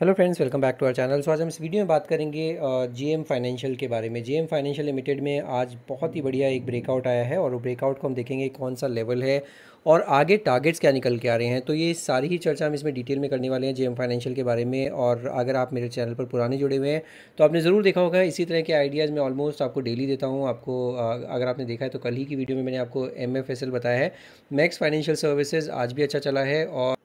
hello friends welcome back to our channel so आज हम इस वीडियो में बात करेंगे जीएम फाइनेंशियल के बारे में जीएम फाइनेंशियल लिमिटेड में आज बहुत ही बढ़िया एक ब्रेकआउट आया है और वो ब्रेकआउट को हम देखेंगे कौन सा लेवल है और आगे टारगेट्स क्या निकल के आ रहे हैं तो ये सारी ही चर्चा हम इसमें डिटेल में करने वाले हैं जेएम फाइनेंशियल के बारे में और अगर आप मेरे चैनल पर पुराने जुड़े हुए हैं तो आपने ज़रूर देखा होगा इसी तरह के आइडियाज़ मैं ऑलमोस्ट आपको डेली देता हूँ आपको अगर आपने देखा है तो कल ही की वीडियो में मैंने आपको एम बताया है मैक्स फाइनेंशियल सर्विसेज आज भी अच्छा चला है और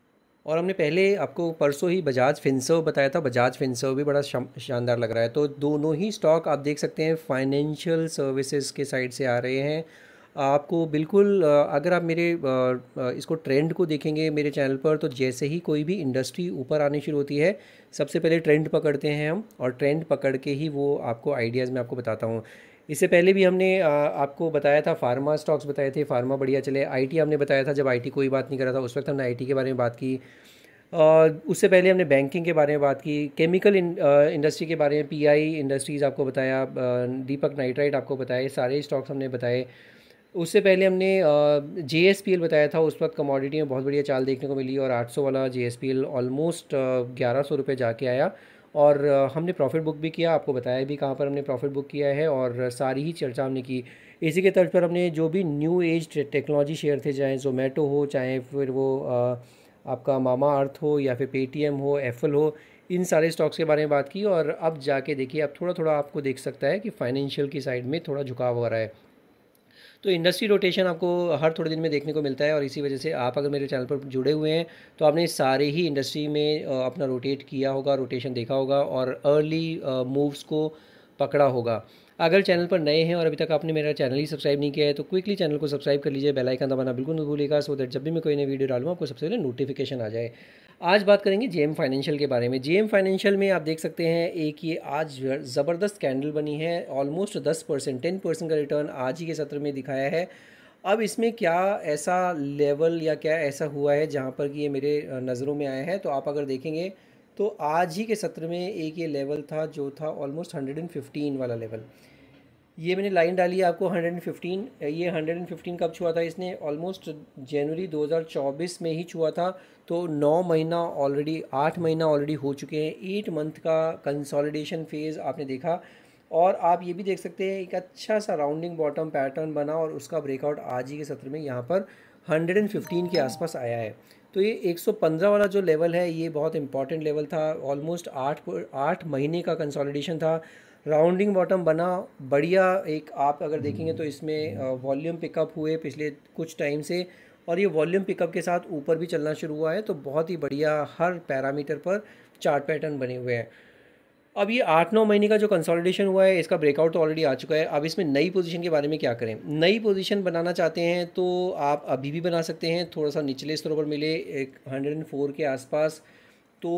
और हमने पहले आपको परसों ही बजाज फिनसर्व बताया था बजाज फिनसर्व भी बड़ा शानदार लग रहा है तो दोनों ही स्टॉक आप देख सकते हैं फाइनेंशियल सर्विसेज के साइड से आ रहे हैं आपको बिल्कुल अगर आप मेरे इसको ट्रेंड को देखेंगे मेरे चैनल पर तो जैसे ही कोई भी इंडस्ट्री ऊपर आनी शुरू होती है सबसे पहले ट्रेंड पकड़ते हैं हम और ट्रेंड पकड़ के ही वो आपको आइडियाज़ में आपको बताता हूँ इससे पहले भी हमने आपको बताया था फार्मा स्टॉक्स बताए थे फार्मा बढ़िया चले आईटी हमने बताया था जब आईटी कोई बात नहीं करा था उस वक्त हमने आईटी के बारे में बात की उससे पहले हमने बैंकिंग के बारे में बात की केमिकल इंडस्ट्री के बारे में पीआई इंडस्ट्रीज़ आपको बताया दीपक नाइट्राइट आपको बताए सारे स्टॉक्स हमने बताए उससे पहले हमने जे एस पी एल बताया था उस वक्त कमोडिटी में बहुत बढ़िया चाल देखने को मिली और आठ सौ वाला J S P L almost ग्यारह सौ रुपये जाके आया और हमने प्रॉफिट बुक भी किया आपको बताया भी कहाँ पर हमने प्रॉफिट बुक किया है और सारी ही चर्चा हमने की इसी के तर्ज पर हमने जो भी न्यू एज टेक्नोलॉजी शेयर थे चाहे जोमेटो हो चाहे फिर वो आपका मामा अर्थ हो या फिर पेटीएम हो एफल हो इन सारे स्टॉक्स के बारे में बात की और अब जाके देखिए अब थोड़ा थोड़ा आपको देख सकता है कि फाइनेंशियल की साइड में थोड़ा झुकाव हो रहा है तो इंडस्ट्री रोटेशन आपको हर थोड़े दिन में देखने को मिलता है और इसी वजह से आप अगर मेरे चैनल पर जुड़े हुए हैं तो आपने सारे ही इंडस्ट्री में अपना रोटेट किया होगा रोटेशन देखा होगा और अर्ली मूव्स को पकड़ा होगा अगर चैनल पर नए हैं और अभी तक आपने मेरा चैनल ही सब्सक्राइब नहीं किया है तो क्विकली चैनल को सब्सक्राइब कर लीजिए बेल आइकन दबाना बिल्कुल नहीं भूलेगा सो दैट जब भी मैं कोई नई वीडियो डालूँ आपको सबसे पहले नोटिफिकेशन आ जाए आज बात करेंगे एम फाइनेंशियल के बारे में एम फाइनेंशियल में आप देख सकते हैं एक ये आज ज़बरदस्त कैंडल बनी है ऑलमोस्ट दस परसेंट टेन परसेंट का रिटर्न आज ही के सत्र में दिखाया है अब इसमें क्या ऐसा लेवल या क्या ऐसा हुआ है जहाँ पर कि ये मेरे नज़रों में आया है तो आप अगर देखेंगे तो आज ही के सत्र में एक ये लेवल था जो था ऑलमोस्ट हंड्रेड एंड फिफ्टीन वाला लेवल ये मैंने लाइन डाली है आपको 115 ये 115 कब छुआ था इसने ऑलमोस्ट जनवरी 2024 में ही छुआ था तो नौ महीना ऑलरेडी आठ महीना ऑलरेडी हो चुके हैं एट मंथ का कंसोलिडेशन फेज़ आपने देखा और आप ये भी देख सकते हैं एक अच्छा सा राउंडिंग बॉटम पैटर्न बना और उसका ब्रेकआउट आज ही के सत्र में यहाँ पर 115 के आसपास आया है तो ये 115 वाला जो लेवल है ये बहुत इंपॉर्टेंट लेवल था ऑलमोस्ट आठ आठ महीने का कंसोलिडेशन था राउंडिंग बॉटम बना बढ़िया एक आप अगर देखेंगे तो इसमें वॉल्यूम पिकअप हुए पिछले कुछ टाइम से और ये वॉल्यूम पिकअप के साथ ऊपर भी चलना शुरू हुआ है तो बहुत ही बढ़िया हर पैरामीटर पर चार्ट पैटर्न बने हुए हैं अब ये आठ नौ महीने का जो कंसोलिडेशन हुआ है इसका ब्रेकआउट तो ऑलरेडी आ चुका है अब इसमें नई पोजीशन के बारे में क्या करें नई पोजीशन बनाना चाहते हैं तो आप अभी भी बना सकते हैं थोड़ा सा निचले स्तरों पर मिले एक हंड्रेड एंड फोर के आसपास तो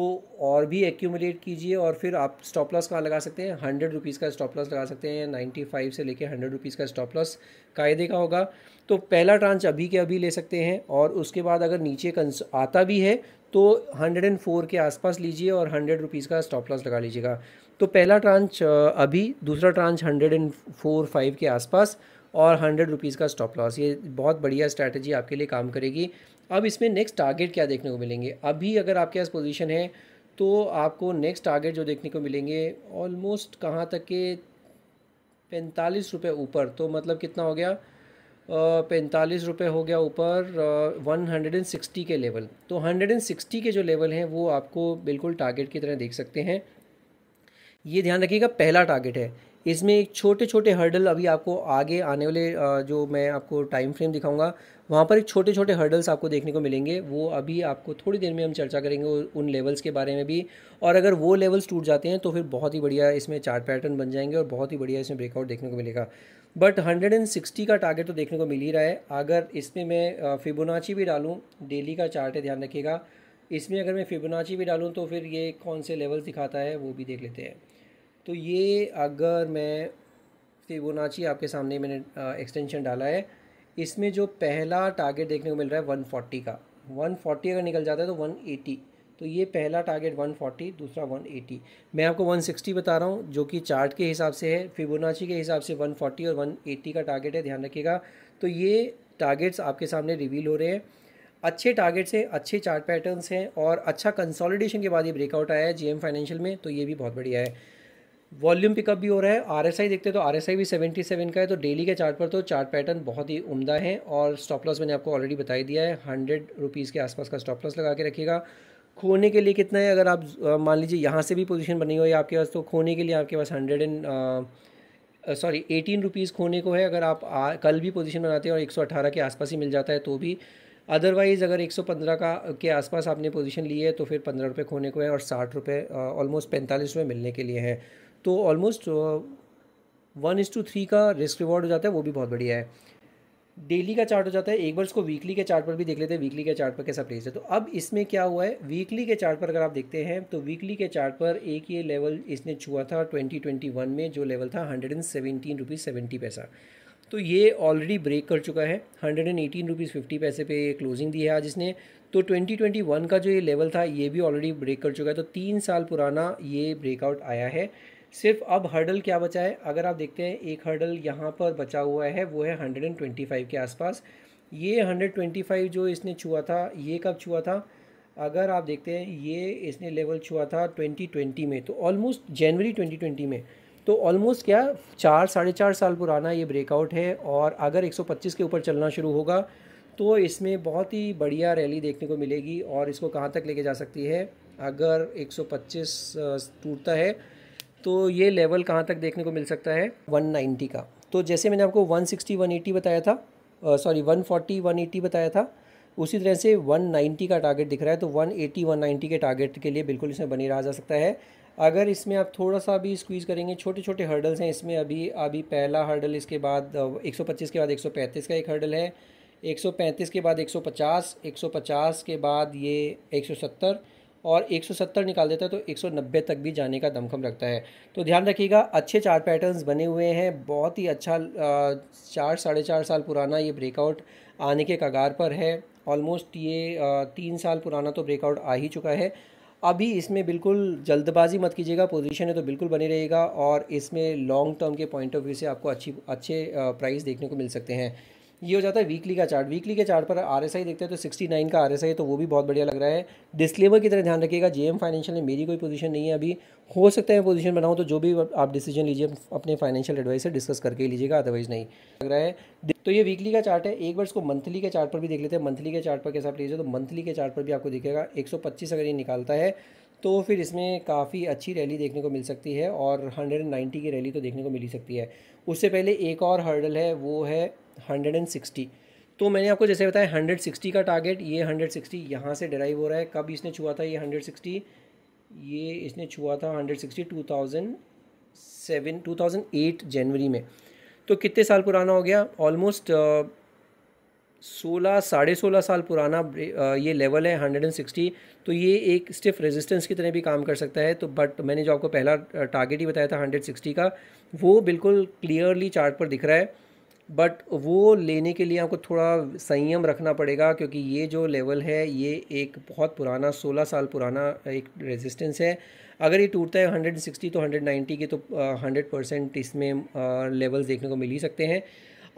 और भी एक्यूमुलेट कीजिए और फिर आप स्टॉप लॉस कहाँ लगा सकते हैं हंड्रेड रुपीज़ का स्टॉप लॉस लगा सकते हैं नाइन्टी फाइव से लेके हंड्रेड रुपीज़ का स्टॉप लॉस कायदे का होगा तो पहला ट्रांच अभी के अभी ले सकते हैं और उसके बाद अगर नीचे कंस आता भी है तो हंड्रेड एंड फोर के आसपास लीजिए और हंड्रेड रुपीज़ का स्टॉप लॉस लगा लीजिएगा तो पहला ट्रांच अभी दूसरा tranche hundred and four five के आसपास और हंड्रेड रुपीज़ का स्टॉप लॉस ये बहुत बढ़िया स्ट्रैटेजी आपके लिए काम करेगी अब इसमें नेक्स्ट टारगेट क्या देखने को मिलेंगे अभी अगर आपके पास पोजीशन है तो आपको नेक्स्ट टारगेट जो देखने को मिलेंगे ऑलमोस्ट कहाँ तक के पैंतालीस रुपये ऊपर तो मतलब कितना हो गया पैंतालीस रुपये हो गया ऊपर वन हंड्रेड एंड सिक्सटी के लेवल तो हंड्रेड एंड सिक्सटी के जो लेवल हैं वो आपको बिल्कुल टारगेट की तरह देख सकते हैं ये ध्यान रखिएगा पहला टारगेट है इसमें एक छोटे छोटे हर्डल अभी आपको आगे आने वाले जो मैं आपको टाइम फ्रेम दिखाऊंगा वहाँ पर एक छोटे छोटे हर्डल्स आपको देखने को मिलेंगे वो अभी आपको थोड़ी देर में हम चर्चा करेंगे उन लेवल्स के बारे में भी और अगर वो लेवल्स टूट जाते हैं तो फिर बहुत ही बढ़िया इसमें चार्ट पैटर्न बन जाएंगे और बहुत ही बढ़िया इसमें ब्रेकआउट देखने को मिलेगा बट 160 का टारगेट तो देखने को मिल ही रहा है अगर इसमें मैं फिबोनाची भी डालूँ डेली का चार्ट है ध्यान रखिएगा इसमें अगर मैं फिबोनाची भी डालूँ तो फिर ये कौन से लेवल्स दिखाता है वो भी देख लेते हैं तो ये अगर मैं फिबोनाची आपके सामने मैंने एक्सटेंशन डाला है इसमें जो पहला टारगेट देखने को मिल रहा है 140 का 140 अगर निकल जाता है तो 180 तो ये पहला टारगेट 140 दूसरा 180 मैं आपको 160 बता रहा हूँ जो कि चार्ट के हिसाब से है फिबोनाची के हिसाब से 140 और 180 का टारगेट है ध्यान रखिएगा तो ये टारगेट्स आपके सामने रिवील हो रहे हैं अच्छे टारगेट्स हैं अच्छे चार्ट पैटर्न्स हैं और अच्छा कंसोलिडेशन के बाद ये ब्रेकआउट आया है जीएम फाइनेंशियल में तो ये भी बहुत बढ़िया है वॉल्यूम पिकअप भी हो रहा है आर देखते हैं तो आर भी 77 का है तो डेली के चार्ट पर तो चार्ट पैटर्न बहुत ही उम्दा है और स्टॉप लॉस मैंने आपको ऑलरेडी बताई दिया है हंड्रेड रुपीज़ के आसपास का स्टॉप लॉस लगा के रखिएगा खोने के लिए कितना है अगर आप मान लीजिए यहाँ से भी पोजिशन बनी हुई है आपके पास तो खोने के लिए आपके पास hundred and sorry eighteen rupees खोने को है अगर आप आ, कल भी पोजिशन बनाते हैं और एक सौ अठारह के आसपास ही मिल जाता है तो भी अदरवाइज़ अगर एक सौ पंद्रह का के आसपास आपने पोजीशन ली है तो फिर पंद्रह रुपये खोने को है और साठ रुपये ऑलमोस्ट पैंतालीस रुपये मिलने के लिए है तो almost one is to three का रिस्क रिवॉर्ड हो जाता है वो भी बहुत बढ़िया है डेली का चार्ट हो जाता है एक बार इसको वीकली के चार्ट पर भी देख लेते हैं वीकली के चार्ट पर कैसा प्लेस है तो अब इसमें क्या हुआ है वीकली के चार्ट पर अगर आप देखते हैं तो वीकली के चार्ट पर एक ये लेवल इसने छुआ था 2021 में जो लेवल था hundred and seventeen rupees seventy पैसा तो ये ऑलरेडी ब्रेक कर चुका है hundred and eighteen rupees fifty पैसे पे क्लोजिंग दी है आज इसने तो 2021 का जो ये लेवल था ये भी ऑलरेडी ब्रेक कर चुका है तो तीन साल पुराना ये ब्रेकआउट आया है सिर्फ अब हर्डल क्या बचा है अगर आप देखते हैं एक हर्डल यहाँ पर बचा हुआ है वो है हंड्रेड एंड ट्वेंटी फ़ाइव के आसपास ये हंड्रेड ट्वेंटी फाइव जो इसने छुआ था ये कब छुआ था अगर आप देखते हैं ये इसने लेवल छुआ था ट्वेंटी ट्वेंटी में तो ऑलमोस्ट जनवरी ट्वेंटी ट्वेंटी में तो ऑलमोस्ट क्या चार साढ़े चार साल पुराना ये ब्रेकआउट है और अगर एक सौ पच्चीस के ऊपर चलना शुरू होगा तो इसमें बहुत ही बढ़िया रैली देखने को मिलेगी और इसको कहाँ तक लेके जा सकती है अगर एक सौ पच्चीस टूटता है तो ये लेवल कहाँ तक देखने को मिल सकता है 190 का तो जैसे मैंने आपको 160 180 बताया था सॉरी uh, 140 180 बताया था उसी तरह से 190 का टारगेट दिख रहा है तो 180 190 के टारगेट के लिए बिल्कुल इसमें बनी रहा जा सकता है अगर इसमें आप थोड़ा सा भी स्क्वीज़ करेंगे छोटे छोटे हर्डल्स हैं इसमें अभी अभी पहला हर्डल इसके बाद 125 के बाद 135 का एक हर्डल है 135 के बाद 150 150 के बाद ये सत्तर और 170 निकाल देता है तो 190 तक भी जाने का दमखम रखता है तो ध्यान रखिएगा अच्छे चार पैटर्न्स बने हुए हैं बहुत ही अच्छा चार साढ़े चार साल पुराना ये ब्रेकआउट आने के कगार पर है ऑलमोस्ट ये तीन साल पुराना तो ब्रेकआउट आ ही चुका है अभी इसमें बिल्कुल जल्दबाजी मत कीजिएगा पोजीशन है तो बिल्कुल बने रहेगा और इसमें लॉन्ग टर्म के पॉइंट ऑफ व्यू से आपको अच्छी अच्छे प्राइस देखने को मिल सकते हैं ये हो जाता है वीकली का चार्ट वीकली के चार्ट पर आर एस आई देखते हैं तो सिक्सटी नाइन का आर एस आई तो वो भी बहुत बढ़िया लग रहा है डिस्क्लेमर की तरह ध्यान रखिएगा जे एम फाइनेंशियल में मेरी कोई पोजीशन नहीं है अभी हो सकता है पोजीशन बनाऊँ तो जो भी आप डिसीजन लीजिए अपने फाइनेंशियल एडवाइस से डिस्कस करके लीजिएगा अदरवाइज नहीं लग रहा है तो ये वीकली का चार्ट है एक बार इसको मंथली के चार्ट पर भी देख लेते हैं मंथली के चार्ट पर कैसा आप लीजिए तो मंथली के चार्ट पर भी आपको दिखेगा एक अगर ये निकालता है तो फिर इसमें काफ़ी अच्छी रैली देखने को मिल सकती है और 190 की रैली तो देखने को मिल ही सकती है उससे पहले एक और हर्डल है वो है हंड्रेड एंड सिक्सटी तो मैंने आपको जैसे बताया हंड्रेड सिक्सटी का टारगेट ये हंड्रेड सिक्सटी यहाँ से डराइव हो रहा है कब इसने छुआ था ये हंड्रेड सिक्सटी ये इसने छुआ था hundred sixty two thousand seven two thousand eight जनवरी में तो कितने साल पुराना हो गया ऑलमोस्ट uh, सोलह साढ़े सोलह साल पुराना uh, ये लेवल है हंड्रेड एंड सिक्सटी तो ये एक स्टिफ रेजिस्टेंस की तरह भी काम कर सकता है तो बट मैंने जो आपको पहला टारगेट uh, ही बताया था हंड्रेड सिक्सटी का वो बिल्कुल क्लियरली चार्ट पर दिख रहा है बट वो लेने के लिए आपको थोड़ा संयम रखना पड़ेगा क्योंकि ये जो लेवल है ये एक बहुत पुराना 16 साल पुराना एक रेजिस्टेंस है अगर ये टूटता है 160 तो 190 के तो 100 परसेंट इसमें लेवल्स देखने को मिल ही सकते हैं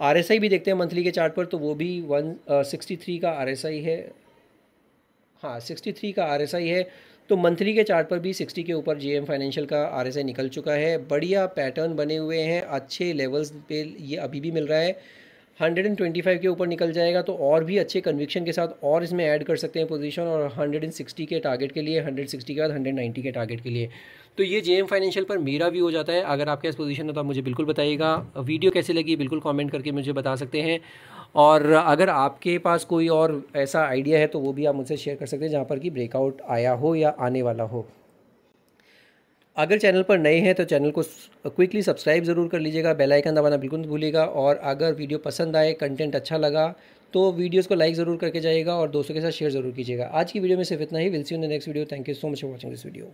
आर भी देखते हैं मंथली के चार्ट पर तो वो भी वन सिक्सटी थ्री का आर है हाँ सिक्सटी थ्री का आर है तो मंथली के चार्ट पर भी 60 के ऊपर जीएम फाइनेंशियल का आरएसआई निकल चुका है बढ़िया पैटर्न बने हुए हैं अच्छे लेवल्स पे ये अभी भी मिल रहा है 125 के ऊपर निकल जाएगा तो और भी अच्छे कन्विक्शन के साथ और इसमें ऐड कर सकते हैं पोजीशन और 160 के टारगेट के लिए 160 के बाद 190 के टारगेट के लिए तो ये एम फाइनेंशियल पर मेरा व्यू हो जाता है अगर आपके पास पोजीशन हो तो आप मुझे बिल्कुल बताइएगा वीडियो कैसे लगी बिल्कुल कमेंट करके मुझे बता सकते हैं और अगर आपके पास कोई और ऐसा आइडिया है तो वो भी आप मुझसे शेयर कर सकते हैं जहाँ पर कि ब्रेकआउट आया हो या आने वाला हो अगर चैनल पर नए हैं तो चैनल को क्विकली सब्सक्राइब ज़रूर कर लीजिएगा बेल आइकन दबाना बिल्कुल नहीं भूलिएगा और अगर वीडियो पसंद आए कंटेंट अच्छा लगा तो वीडियोस को लाइक ज़रूर करके जाइएगा और दोस्तों के साथ शेयर ज़रूर कीजिएगा आज की वीडियो में सिर्फ इतना ही will see you in the next video thank you so much for watching this video